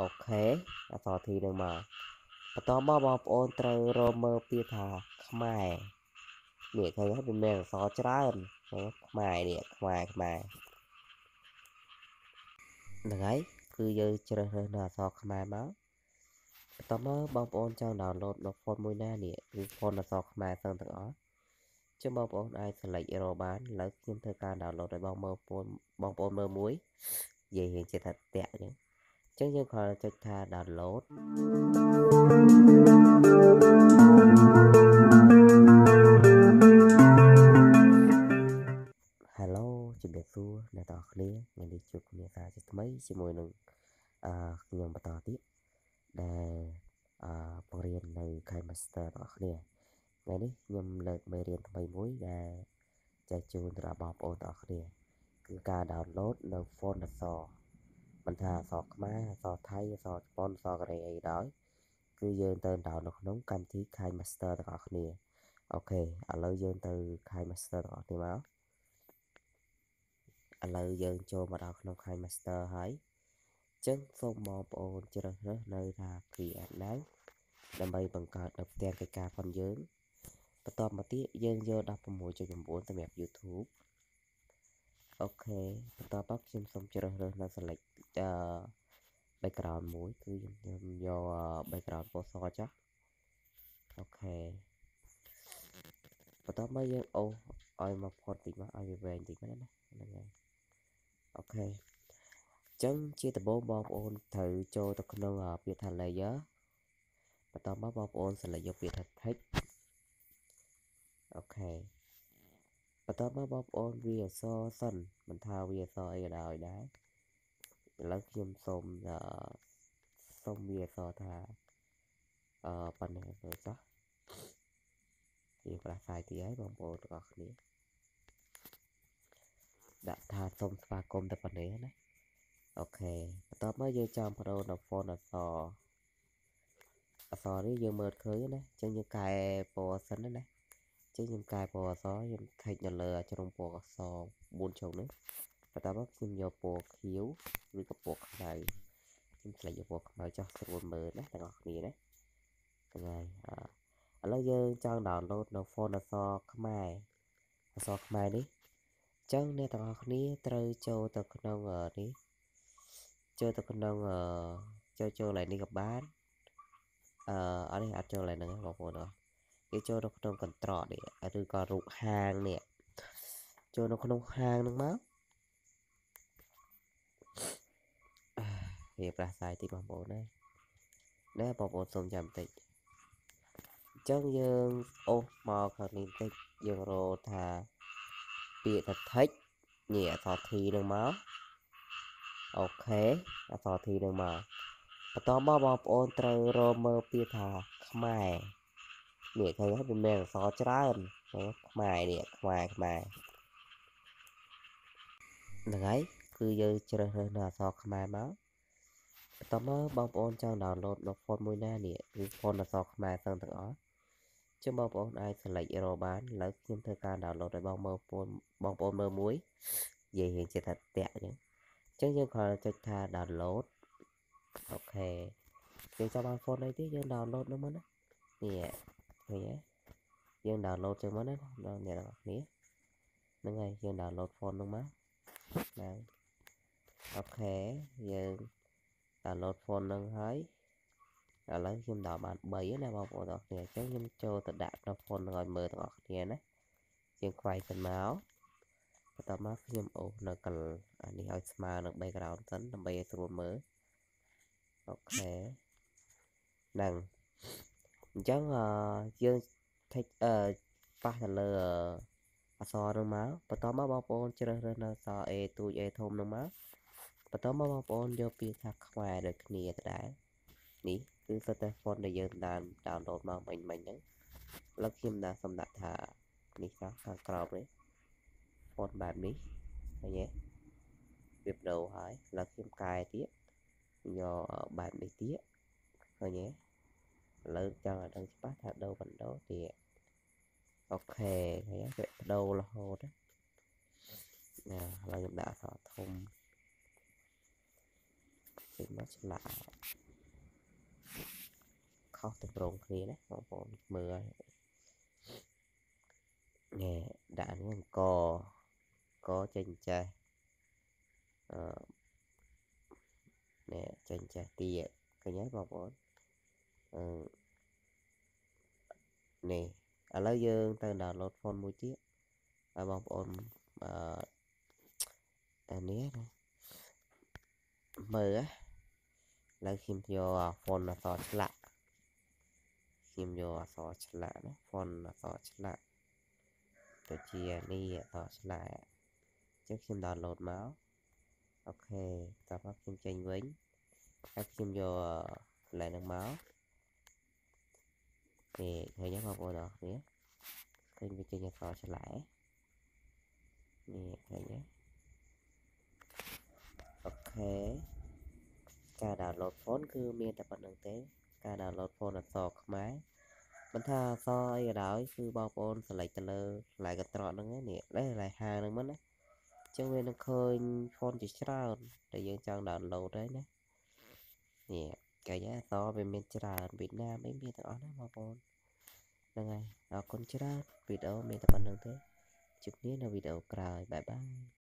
អូខេអសរធីនឹងមកបន្តមកបងប្អូនត្រូវរកមើលពាក្យថាខ្មែរនេះឃើញហើយវាមានអសរច្រើនខ្មែរនេះខ្មែរខ្មែរហ្នឹងហើយគឺយើងជ្រើសរើសនៅអសរខ្មែរមកបន្តមកបងប្អូនចង់ download នៅ phone មួយណានេះគឺ phone អសរខ្មែរទាំងទាំងអស់ចុះបងប្អូនអាច select រកបានឥឡូវខ្ញុំធ្វើការ download ឲ្យបងមើលបងប្អូនមើលមួយនិយាយរៀងចិត្តថាតាក់អញ្ចឹងចឹងយើងគ្រាន់តែចុចថា download ជំរាបសួរអ្នកទាំងអស់គ្នាថ្ងៃនេះជួបគ្នាសារជាថ្មីជាមួយនឹងអឺខ្ញុំបន្តទៀតដែលអឺបង្រៀននៅ Chemistry ទាំងអស់គ្នាថ្ងៃនេះខ្ញុំលើកមេរៀនថ្មីមួយដែលចែកជូនទៅដល់បងប្អូនទាំងអស់គ្នាគឺការ download នៅ Fontosol មិនថាអក្សរខ្មែរអក្សរថៃអក្សរជប៉ុនអក្សរកូរ៉េអីដោយគឺយើងទៅដោននៅក្នុងកម្មវិធី Kai Master ទាំងអស់គ្នាអូខេឥឡូវយើងទៅ Kai Master ទាំងអស់គ្នាមកឥឡូវយើងចូលមកដល់ក្នុង Kai Master ហើយចឹងសូមបងប្អូនជ្រើសរើសនៅថា create ឡើងដើម្បីបង្កើតនៅផ្ទាំងកិច្ចការផងយើងបន្ទាប់មកទៀតយើងយក16.9សម្រាប់ YouTube អូខេបន្ទាប់មកខ្ញុំសូមជ្រើសរើសនៅ select background មួយគឺខ្ញុំយក background ពណ៌សចុះអូខេបន្តមកយើងអូសឲ្យមកផុតតិចមកឲ្យវាវែងតិចមកណាហ្នឹងហើយអូខេអញ្ចឹងជាដំបូងបងប្អូនត្រូវចូលទៅក្នុងពាក្យថា layer បន្តមកបងប្អូន select យកពាក្យថា text អូខេបន្តមកបងប្អូនវាអសសិនមិនថាវាអសអីក៏ដោយដែរแล้วខ្ញុំសូមសូមវាសថាអឺប៉ុណ្ណេះទៅចាវាប្រាស្រ័យទីហើយបងប្អូនទាំងអស់គ្នាដាក់ថាសូមស្វាគមន៍តែប៉ុណ្ណេះណាអូខេបន្ទាប់មកយើងចាំប្រូនៅហ្វុនអសអសនេះយើងមើលឃើញណាចឹងយើងកែពណ៌សិនណាចឹងខ្ញុំកែពណ៌អសខ្ញុំថេកនៅលើជ្រុងពណ៌អស4ជ្រុងនេះបន្ទាប់មកខ្ញុំយកពណ៌ខៀវឬក៏ពណ៌ខ្មៅខ្ញុំឆ្លៃយកពណ៌ខ្មៅចោះស្រួលមើលណាទាំងអស់គ្នាណាហ្នឹងហើយឥឡូវយើងចង់ download នៅ phone អសរខ្មែរអសរខ្មែរនេះអញ្ចឹងអ្នកទាំងអស់គ្នាត្រូវចូលទៅក្នុងនេះចូលទៅក្នុងចូលចូលឡើងនេះក៏បានអឺអត់នេះអត់ចូលឡើយហ្នឹងបងប្អូនអរគេចូលនៅក្នុងកន្ត្រកនេះឬក៏រូបហាងនេះចូលនៅក្នុងហាងហ្នឹងមកវាប្រាស្រ័យតិចបងប្អូនណាណាបងប្អូនសូមចាំបន្តិចអញ្ចឹងយើងអូសមកខាងនេះបន្តិចយើងរកថាពាក្យថាថិចញីអសធីនឹងមកអូខេអសធីនឹងមកបន្តមកបងប្អូនត្រូវរកមើលពាក្យថាខ្មែរនេះឃើញហើយវាមានអសច្រើនខ្មែរនេះខ្មែរខ្មែរហ្នឹងហើយគឺយើងជ្រើសរើសនៅអសខ្មែរមកបន្តមកបងប្អូនចង់ download មក font មួយណានេះគឺ font អក្សរខ្មែរទាំងទាំងអស់ជុំបងប្អូនអាច select រកបានឥឡូវខ្ញុំធ្វើការ download ឲ្យបងមើលបងបងប្អូនមើលមួយនិយាយរៀងជាថាតាក់អញ្ចឹងអញ្ចឹងយើងគ្រាន់តែចុចថា download អូខេយើងចាំបាន font អីទៀតយើង download នោះមកណានេះឃើញទេយើង download ចឹងមកណាដល់អ្នកទាំងអស់គ្នាហ្នឹងហើយយើង download font នោះមកណាអូខេយើង download phone ហ្នឹងហើយឥឡូវខ្ញុំដល់បាន3ណាបងប្អូនទាំងអស់គ្នាអញ្ចឹងខ្ញុំចូលទៅដាក់ក្នុង phone ហ្នឹងឲ្យមើលទាំងអស់គ្នាណាយើងខ្វាយទៅមកបន្តមកខ្ញុំអូសនៅកលអានេះឲ្យស្មើនឹង background សិនដើម្បីឲ្យស្រួលមើលអូខេហ្នឹងអញ្ចឹងយើង take អឺប៉ះទៅលើអសរនឹងមកបន្តមកបងប្អូនជ្រើសរើសនៅអសរ A ទូច A ធំនឹងមកបន្តមកបងប្អូនយកពាក្យថាខ្មែរដូចគ្នាទៅដែរនេះគឺសិតតែ font ដែលយើងបាន download មកមិញមិញហ្នឹងឥឡូវខ្ញុំដាក់សំដាក់ថានេះចោះខាងក្រោមនេះ font បែបនេះឃើញទេវាបដូរហើយឥឡូវខ្ញុំកែទៀតយកបែបនេះទៀតឃើញទេឥឡូវចង់ឲ្យដឹងច្បាស់ថាដូរបណ្ដោទៀតអូខេឃើញទេវាបដូររហូតណាឥឡូវខ្ញុំដាក់អក្សរធំគឺមកសម្រាប់ខុសតម្រងគ្នាណាបងប្អូនមើលណែដាក់នេះអង្គកចេញចេះអឺណែចេញចេះទៀតឃើញហើយបងប្អូនអឺនេះឥឡូវយើងទៅ download ហ្វុនមួយទៀតហើយបងប្អូនអឺតែនេះមើលឡើងខ្ញុំយកហ្វុនអសឆ្លាក់ខ្ញុំយកអសឆ្លាក់ណាហ្វុនអសឆ្លាក់ដូចជានេះអសឆ្លាក់ចឹងខ្ញុំ download មកអូខេតោះមកខ្ញុំចេញវិញហើយខ្ញុំយកកន្លែងហ្នឹងមកនេះឃើញទេបងប្អូនអរគ្នាឃើញវាចេញអសឆ្លាក់នេះឃើញទេអូខេការ download font គឺមានតែប៉ុណ្្នឹងទេ ការ download font អក្សរខ្មែរមិនថាអក្សរអីក៏ដោយគឺបងប្អូន select ទៅលើកន្លែងកន្ត្រកហ្នឹងនេះនេះកន្លែងហាហ្នឹងមិនណាចឹងវានឹងឃើញ font ជាច្រើនដែលយើងចង់ download ហើយណានេះកាយអក្សរវាមានច្រើនវៀតណាមអីមានទាំងអស់ណាបងប្អូនហ្នឹងហើយអរគុណច្រើនវីដេអូមានតែប៉ុណ្្នឹងទេជួបគ្នានៅវីដេអូក្រោយបាយបាយ